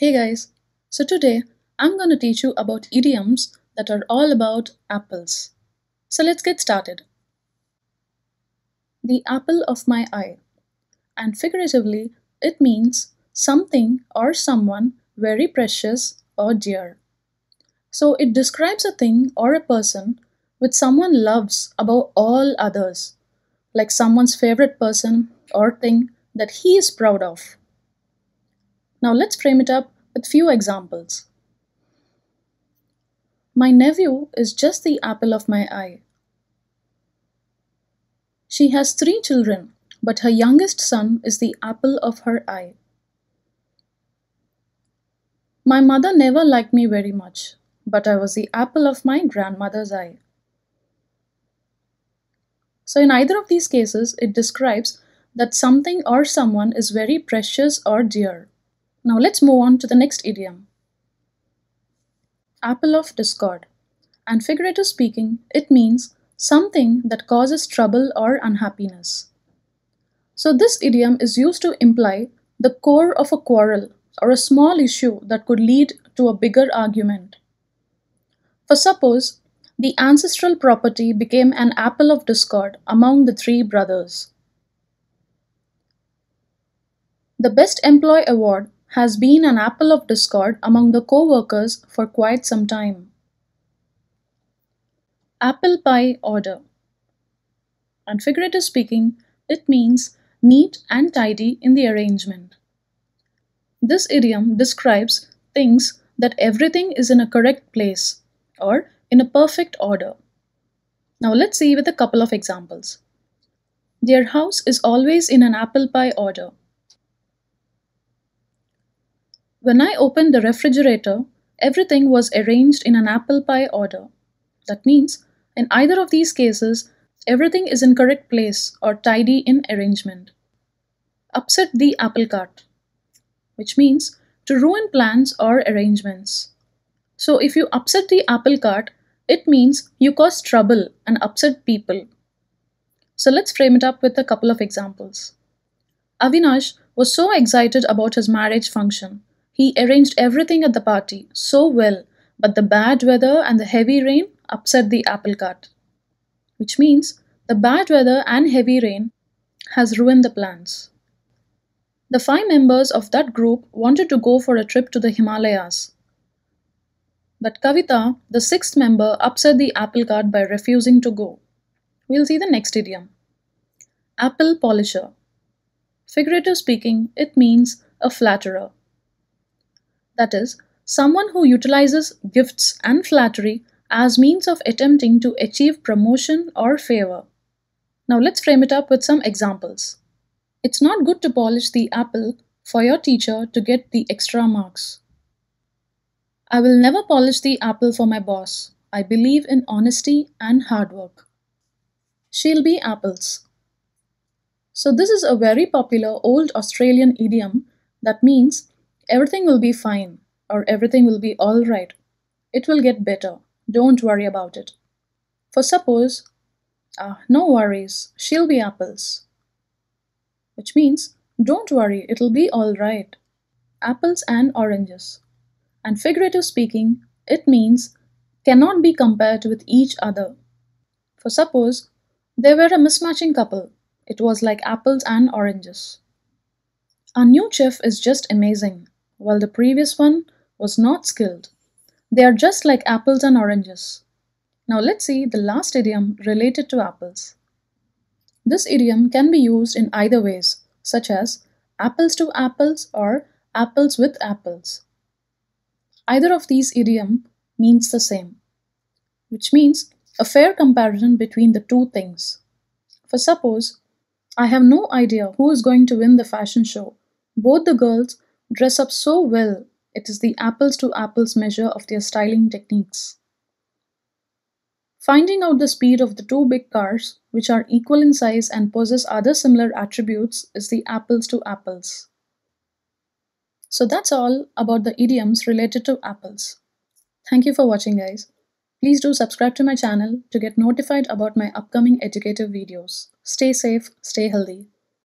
Hey guys, so today I'm going to teach you about idioms that are all about apples. So let's get started. The apple of my eye. And figuratively, it means something or someone very precious or dear. So it describes a thing or a person which someone loves above all others, like someone's favorite person or thing that he is proud of. Now let's frame it up with few examples. My nephew is just the apple of my eye. She has three children, but her youngest son is the apple of her eye. My mother never liked me very much, but I was the apple of my grandmother's eye. So, in either of these cases, it describes that something or someone is very precious or dear. Now let's move on to the next idiom. Apple of discord. And figurative speaking, it means something that causes trouble or unhappiness. So this idiom is used to imply the core of a quarrel or a small issue that could lead to a bigger argument. For suppose, the ancestral property became an apple of discord among the three brothers. The Best Employee Award has been an apple of discord among the co-workers for quite some time. Apple pie order. And figurative speaking, it means neat and tidy in the arrangement. This idiom describes things that everything is in a correct place or in a perfect order. Now let's see with a couple of examples. Their house is always in an apple pie order. When I opened the refrigerator, everything was arranged in an apple pie order. That means, in either of these cases, everything is in correct place or tidy in arrangement. Upset the apple cart, which means to ruin plans or arrangements. So if you upset the apple cart, it means you cause trouble and upset people. So let's frame it up with a couple of examples. Avinash was so excited about his marriage function he arranged everything at the party so well, but the bad weather and the heavy rain upset the apple cart. Which means the bad weather and heavy rain has ruined the plans. The five members of that group wanted to go for a trip to the Himalayas. But Kavita, the sixth member, upset the apple cart by refusing to go. We'll see the next idiom. Apple polisher. Figurative speaking, it means a flatterer that is, someone who utilizes gifts and flattery as means of attempting to achieve promotion or favor. Now let's frame it up with some examples. It's not good to polish the apple for your teacher to get the extra marks. I will never polish the apple for my boss. I believe in honesty and hard work. She'll be apples. So, this is a very popular old Australian idiom that means Everything will be fine or everything will be alright. It will get better. Don't worry about it. For suppose, ah, no worries, she'll be apples. Which means, don't worry, it'll be alright. Apples and oranges. And figurative speaking, it means cannot be compared with each other. For suppose, they were a mismatching couple. It was like apples and oranges. Our new chef is just amazing while the previous one was not skilled. They are just like apples and oranges. Now let's see the last idiom related to apples. This idiom can be used in either ways, such as apples to apples or apples with apples. Either of these idiom means the same, which means a fair comparison between the two things. For suppose, I have no idea who is going to win the fashion show. Both the girls dress up so well, it is the apples to apples measure of their styling techniques. Finding out the speed of the two big cars, which are equal in size and possess other similar attributes, is the apples to apples. So that's all about the idioms related to apples. Thank you for watching guys. Please do subscribe to my channel to get notified about my upcoming educative videos. Stay safe, stay healthy.